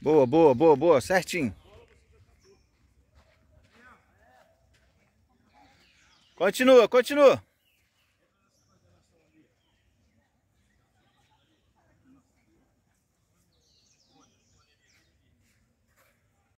Boa, boa, boa, boa, certinho. Continua, continua.